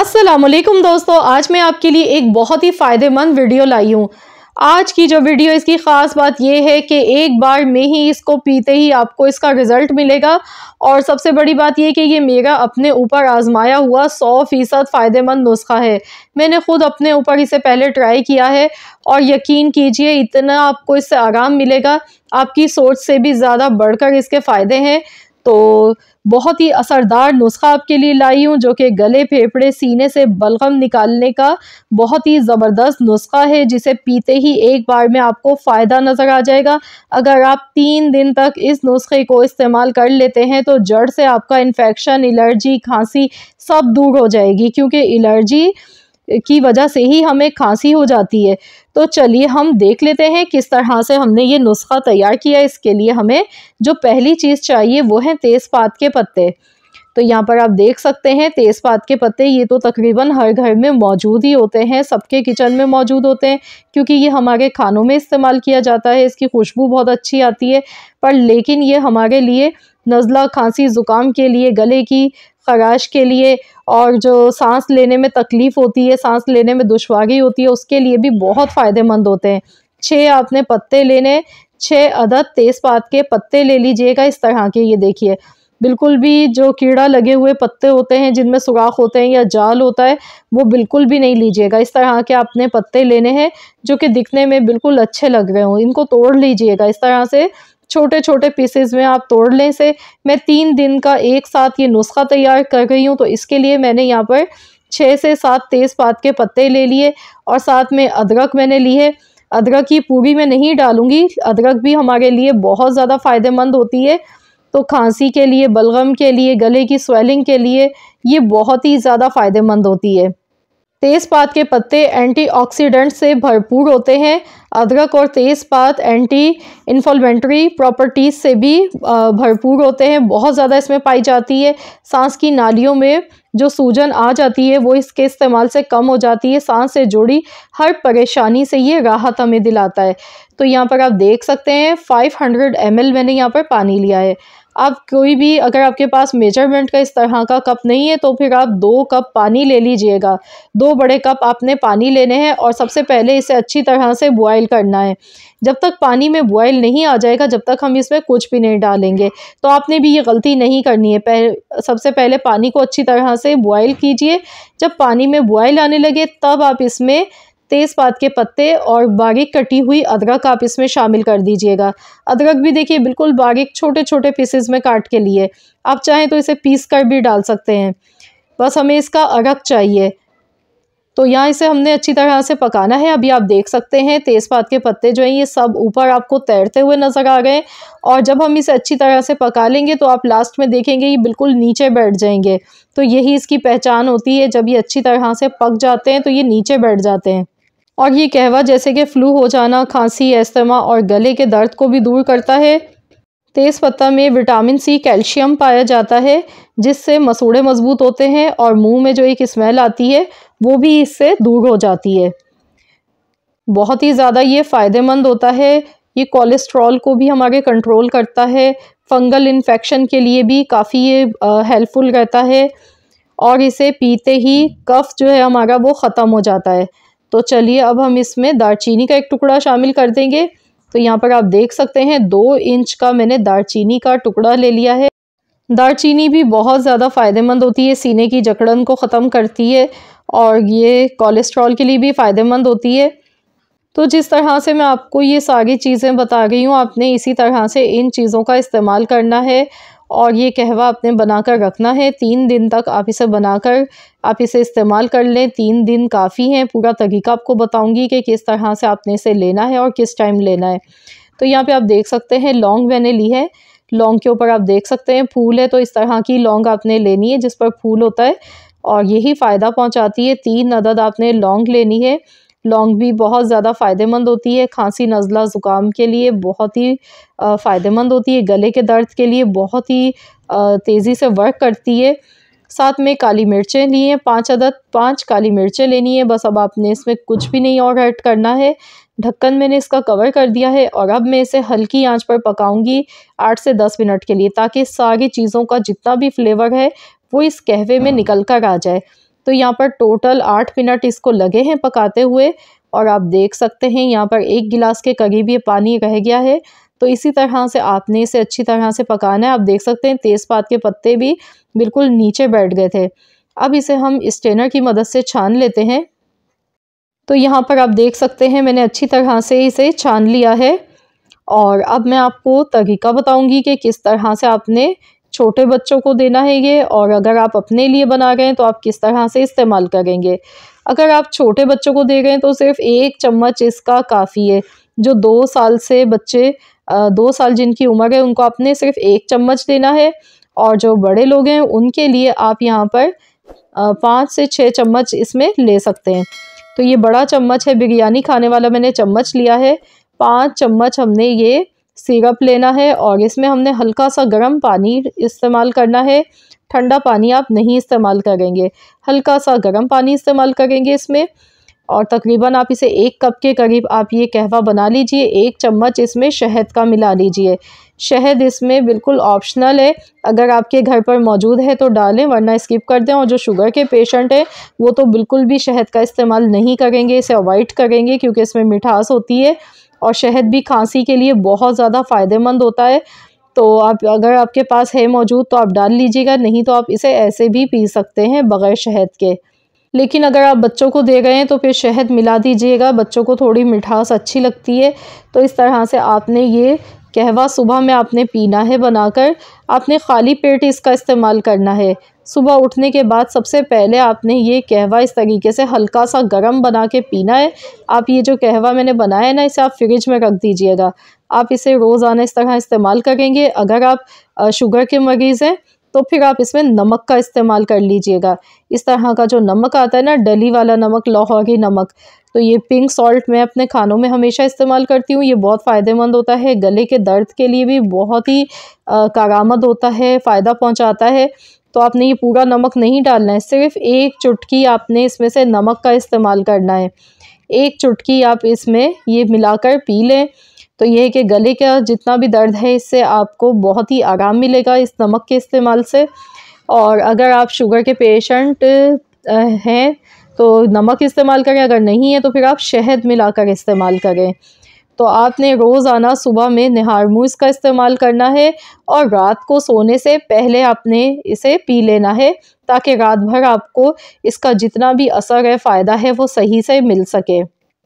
असलम दोस्तों आज मैं आपके लिए एक बहुत ही फ़ायदेमंद वीडियो लाई हूँ आज की जो वीडियो इसकी ख़ास बात यह है कि एक बार में ही इसको पीते ही आपको इसका रिज़ल्ट मिलेगा और सबसे बड़ी बात यह कि ये मेरा अपने ऊपर आजमाया हुआ सौ फ़ीसद फ़ायदेमंद नुस्खा है मैंने ख़ुद अपने ऊपर इसे पहले ट्राई किया है और यकीन कीजिए इतना आपको इससे आराम मिलेगा आपकी सोच से भी ज़्यादा बढ़कर इसके फ़ायदे हैं तो बहुत ही असरदार नुस्खा आपके लिए लाई हूँ जो कि गले फेफड़े सीने से बलगम निकालने का बहुत ही ज़बरदस्त नुस्खा है जिसे पीते ही एक बार में आपको फ़ायदा नज़र आ जाएगा अगर आप तीन दिन तक इस नुस्खे को इस्तेमाल कर लेते हैं तो जड़ से आपका इन्फेक्शन एलर्जी खांसी सब दूर हो जाएगी क्योंकि एलर्जी की वजह से ही हमें खांसी हो जाती है तो चलिए हम देख लेते हैं किस तरह से हमने ये नुस्खा तैयार किया इसके लिए हमें जो पहली चीज़ चाहिए वो है तेज़पात के पत्ते तो यहाँ पर आप देख सकते हैं तेज़पात के पत्ते ये तो तकरीबन हर घर में मौजूद ही होते हैं सबके किचन में मौजूद होते हैं क्योंकि ये हमारे खानों में इस्तेमाल किया जाता है इसकी खुशबू बहुत अच्छी आती है पर लेकिन ये हमारे लिए नज़ला खांसी ज़ुकाम के लिए गले की खराश के लिए और जो सांस लेने में तकलीफ़ होती है सांस लेने में दुशारी होती है उसके लिए भी बहुत फ़ायदेमंद होते हैं छः आपने पत्ते लेने छः अदद तेज़पात के पत्ते ले लीजिएगा इस तरह के ये देखिए बिल्कुल भी जो कीड़ा लगे हुए पत्ते होते हैं जिनमें सुराख होते हैं या जाल होता है वो बिल्कुल भी नहीं लीजिएगा इस तरह के आपने पत्ते लेने हैं जो कि दिखने में बिल्कुल अच्छे लग रहे हों इनको तोड़ लीजिएगा इस तरह से छोटे छोटे पीसेज में आप तोड़ लें से मैं तीन दिन का एक साथ ये नुस्खा तैयार कर गई हूँ तो इसके लिए मैंने यहाँ पर छः से सात तेज़पात के पत्ते ले लिए और साथ में अदरक मैंने ली है अदरक की पूरी मैं नहीं डालूँगी अदरक भी हमारे लिए बहुत ज़्यादा फ़ायदेमंद होती है तो खांसी के लिए बलगम के लिए गले की स्वेलिंग के लिए ये बहुत ही ज़्यादा फ़ायदेमंद होती है तेज़पात के पत्ते एंटीऑक्सीडेंट से भरपूर होते हैं अदरक और तेज़पात एंटी इन्फॉलमेंट्री प्रॉपर्टीज़ से भी भरपूर होते हैं बहुत ज़्यादा इसमें पाई जाती है सांस की नालियों में जो सूजन आ जाती है वो इसके इस्तेमाल से कम हो जाती है सांस से जुड़ी हर परेशानी से ये राहत हमें दिलाता है तो यहाँ पर आप देख सकते हैं फाइव हंड्रेड मैंने यहाँ पर पानी लिया है आप कोई भी अगर आपके पास मेजरमेंट का इस तरह का कप नहीं है तो फिर आप दो कप पानी ले लीजिएगा दो बड़े कप आपने पानी लेने हैं और सबसे पहले इसे अच्छी तरह से बॉयल करना है जब तक पानी में बॉयल नहीं आ जाएगा जब तक हम इसमें कुछ भी नहीं डालेंगे तो आपने भी ये गलती नहीं करनी है पह, सबसे पहले पानी को अच्छी तरह से बॉयल कीजिए जब पानी में बॉयल आने लगे तब आप इसमें तेज़पात के पत्ते और बारीक कटी हुई अदरक आप इसमें शामिल कर दीजिएगा अदरक भी देखिए बिल्कुल बारीक छोटे छोटे पीसेज में काट के लिए आप चाहें तो इसे पीस कर भी डाल सकते हैं बस हमें इसका अरक चाहिए तो यहाँ इसे हमने अच्छी तरह से पकाना है अभी आप देख सकते हैं तेज़पात के पत्ते जो हैं ये सब ऊपर आपको तैरते हुए नज़र आ गए और जब हम इसे अच्छी तरह से पका लेंगे तो आप लास्ट में देखेंगे ये बिल्कुल नीचे बैठ जाएंगे तो यही इसकी पहचान होती है जब ये अच्छी तरह से पक जाते हैं तो ये नीचे बैठ जाते हैं और ये कहवा जैसे कि फ्लू हो जाना खांसी एस्तमा और गले के दर्द को भी दूर करता है तेज़ पत्ता में विटामिन सी कैल्शियम पाया जाता है जिससे मसूड़े मजबूत होते हैं और मुंह में जो एक स्मेल आती है वो भी इससे दूर हो जाती है बहुत ही ज़्यादा ये फ़ायदेमंद होता है ये कोलेस्ट्रॉल को भी हमारे कंट्रोल करता है फंगल इन्फेक्शन के लिए भी काफ़ी ये हेल्पफुल रहता है और इसे पीते ही कफ़ जो है हमारा वो ख़त्म हो जाता है तो चलिए अब हम इसमें दारचीनी का एक टुकड़ा शामिल कर देंगे तो यहाँ पर आप देख सकते हैं दो इंच का मैंने दारचीनी का टुकड़ा ले लिया है दारचीनी भी बहुत ज़्यादा फ़ायदेमंद होती है सीने की जकड़न को ख़त्म करती है और ये कोलेस्ट्रॉल के लिए भी फ़ायदेमंद होती है तो जिस तरह से मैं आपको ये सारी चीज़ें बता गई हूँ आपने इसी तरह से इन चीज़ों का इस्तेमाल करना है और ये कहवा आपने बनाकर रखना है तीन दिन तक आप इसे बनाकर आप इसे इस्तेमाल कर लें तीन दिन काफ़ी हैं पूरा तरीका आपको बताऊंगी कि किस तरह से आपने इसे लेना है और किस टाइम लेना है तो यहाँ पे आप देख सकते हैं लौंग मैंने ली है लौंग के ऊपर आप देख सकते हैं फूल है तो इस तरह की लौंग आपने लेनी है जिस पर फूल होता है और यही फ़ायदा पहुँचाती है तीन अदद आपने लौंग लेनी है लौंग भी बहुत ज़्यादा फ़ायदेमंद होती है खांसी नज़ला ज़ुकाम के लिए बहुत ही फ़ायदेमंद होती है गले के दर्द के लिए बहुत ही तेज़ी से वर्क करती है साथ में काली मिर्चें ली हैं पाँच अदद पाँच काली मिर्चें लेनी है बस अब आपने इसमें कुछ भी नहीं और ऐड करना है ढक्कन मैंने इसका कवर कर दिया है और अब मैं इसे हल्की आंच पर पकाऊंगी आठ से दस मिनट के लिए ताकि सारी चीज़ों का जितना भी फ्लेवर है वो इस कहवे में निकल कर आ जाए तो यहाँ पर टोटल आठ मिनट इसको लगे हैं पकाते हुए और आप देख सकते हैं यहाँ पर एक गिलास के करीब ये पानी रह गया है तो इसी तरह से आपने इसे अच्छी तरह से पकाना है आप देख सकते हैं तेज़पात के पत्ते भी बिल्कुल नीचे बैठ गए थे अब इसे हम स्टेनर की मदद से छान लेते हैं तो यहाँ पर आप देख सकते हैं मैंने अच्छी तरह से इसे छान लिया है और अब मैं आपको तरीका बताऊंगी कि किस तरह से आपने छोटे बच्चों को देना है ये और अगर आप अपने लिए बना रहे हैं तो आप किस तरह से इस्तेमाल करेंगे अगर आप छोटे बच्चों को दे रहे हैं तो सिर्फ एक चम्मच इसका काफ़ी है जो दो साल से बच्चे दो साल जिनकी उम्र है उनको आपने सिर्फ एक चम्मच देना है और जो बड़े लोग हैं उनके लिए आप यहाँ पर पाँच से छः चम्मच इसमें ले सकते हैं तो ये बड़ा चम्मच है बिरयानी खाने वाला मैंने चम्मच लिया है पाँच चम्मच हमने ये सीरप लेना है और इसमें हमने हल्का सा गर्म पानी इस्तेमाल करना है ठंडा पानी आप नहीं इस्तेमाल करेंगे हल्का सा गर्म पानी इस्तेमाल करेंगे इसमें और तकरीबन आप इसे एक कप के करीब आप ये कहवा बना लीजिए एक चम्मच इसमें शहद का मिला लीजिए शहद इसमें बिल्कुल ऑप्शनल है अगर आपके घर पर मौजूद है तो डालें वरना स्किप कर दें और जो शुगर के पेशेंट हैं वो तो बिल्कुल भी शहद का इस्तेमाल नहीं करेंगे इसे अवॉइड करेंगे क्योंकि इसमें मिठास होती है और शहद भी खांसी के लिए बहुत ज़्यादा फ़ायदेमंद होता है तो आप अगर आपके पास है मौजूद तो आप डाल लीजिएगा नहीं तो आप इसे ऐसे भी पी सकते हैं बग़ैर शहद के लेकिन अगर आप बच्चों को दे गए हैं तो फिर शहद मिला दीजिएगा बच्चों को थोड़ी मिठास अच्छी लगती है तो इस तरह से आपने ये कहवा सुबह में आपने पीना है बनाकर आपने खाली पेट इसका इस्तेमाल करना है सुबह उठने के बाद सबसे पहले आपने ये कहवा इस तरीके से हल्का सा गर्म बना के पीना है आप ये जो कहवा मैंने बनाया है ना इसे आप फ्रिज में रख दीजिएगा आप इसे रोज़ाना इस तरह इस्तेमाल करेंगे अगर आप शुगर के मरीज़ हैं तो फिर आप इसमें नमक का इस्तेमाल कर लीजिएगा इस तरह का जो नमक आता है ना डली वाला नमक लाहौरी नमक तो ये पिंक सॉल्ट मैं अपने खानों में हमेशा इस्तेमाल करती हूँ ये बहुत फ़ायदेमंद होता है गले के दर्द के लिए भी बहुत ही कारामद होता है फ़ायदा पहुँचाता है तो आपने ये पूरा नमक नहीं डालना है सिर्फ एक चुटकी आपने इसमें से नमक का इस्तेमाल करना है एक चुटकी आप इसमें ये मिलाकर पी लें तो ये है कि गले का जितना भी दर्द है इससे आपको बहुत ही आराम मिलेगा इस नमक के इस्तेमाल से और अगर आप शुगर के पेशेंट हैं तो नमक इस्तेमाल करें अगर नहीं है तो फिर आप शहद मिलाकर इस्तेमाल करें तो आपने रोज़ाना सुबह में मूस का इस्तेमाल करना है और रात को सोने से पहले आपने इसे पी लेना है ताकि रात भर आपको इसका जितना भी असर है फ़ायदा है वो सही से मिल सके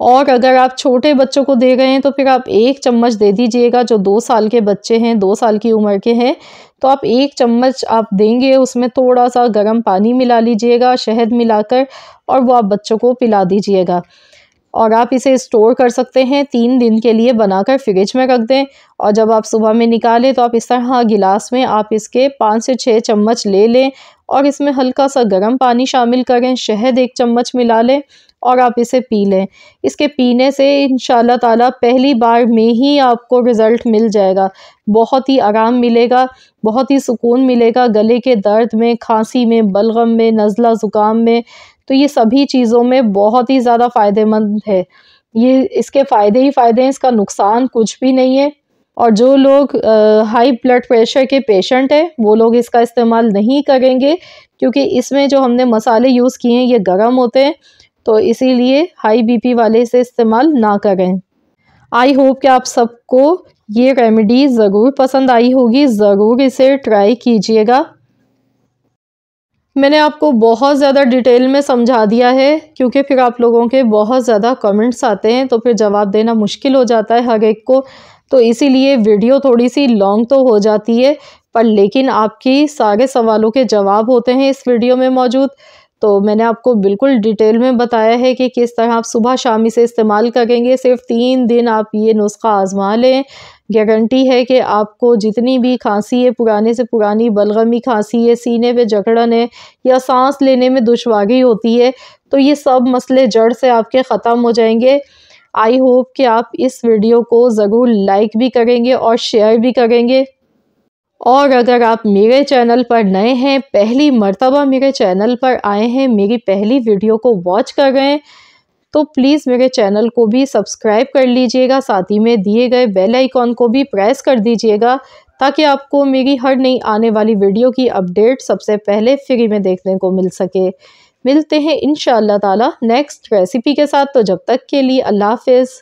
और अगर आप छोटे बच्चों को दे रहे हैं तो फिर आप एक चम्मच दे दीजिएगा जो दो साल के बच्चे हैं दो साल की उम्र के हैं तो आप एक चम्मच आप देंगे उसमें थोड़ा सा गर्म पानी मिला लीजिएगा शहद मिलाकर और वो आप बच्चों को पिला दीजिएगा और आप इसे स्टोर कर सकते हैं तीन दिन के लिए बनाकर फ्रिज में रख दें और जब आप सुबह में निकालें तो आप इस तरह गिलास में आप इसके पाँच से छः चम्मच ले लें और इसमें हल्का सा गर्म पानी शामिल करें शहद एक चम्मच मिला लें और आप इसे पी लें इसके पीने से इन ताला पहली बार में ही आपको रिज़ल्ट मिल जाएगा बहुत ही आराम मिलेगा बहुत ही सुकून मिलेगा गले के दर्द में खांसी में बलगम में नज़ला ज़ुकाम में तो ये सभी चीज़ों में बहुत ही ज़्यादा फ़ायदेमंद है ये इसके फ़ायदे ही फ़ायदे हैं इसका नुकसान कुछ भी नहीं है और जो लोग हाई ब्लड प्रेशर के पेशेंट हैं वो लोग इसका इस्तेमाल नहीं करेंगे क्योंकि इसमें जो हमने मसाले यूज़ किए हैं ये गर्म होते हैं तो इसीलिए हाई बीपी वाले इसे इस्तेमाल ना करें आई होप कि आप सबको ये रेमेडी ज़रूर पसंद आई होगी ज़रूर इसे ट्राई कीजिएगा मैंने आपको बहुत ज़्यादा डिटेल में समझा दिया है क्योंकि फिर आप लोगों के बहुत ज़्यादा कमेंट्स आते हैं तो फिर जवाब देना मुश्किल हो जाता है हर एक को तो इसीलिए वीडियो थोड़ी सी लॉन्ग तो हो जाती है पर लेकिन आपकी सारे सवालों के जवाब होते हैं इस वीडियो में मौजूद तो मैंने आपको बिल्कुल डिटेल में बताया है कि किस तरह आप सुबह शाम इसे इस्तेमाल करेंगे सिर्फ तीन दिन आप ये नुस्खा आजमा लें गारंटी है कि आपको जितनी भी खांसी है पुराने से पुरानी बलगमी खांसी है सीने पे जकड़न है या सांस लेने में दुशवागी होती है तो ये सब मसले जड़ से आपके ख़त्म हो जाएंगे आई होप कि आप इस वीडियो को ज़रूर लाइक भी करेंगे और शेयर भी करेंगे और अगर आप मेरे चैनल पर नए हैं पहली मर्तबा मेरे चैनल पर आए हैं मेरी पहली वीडियो को वॉच कर रहे हैं तो प्लीज़ मेरे चैनल को भी सब्सक्राइब कर लीजिएगा साथ ही में दिए गए बेल आइकॉन को भी प्रेस कर दीजिएगा ताकि आपको मेरी हर नई आने वाली वीडियो की अपडेट सबसे पहले फ्री में देखने को मिल सके मिलते हैं इन ताला नेक्स्ट रेसिपी के साथ तो जब तक के लिए अल्लाह हाफिज़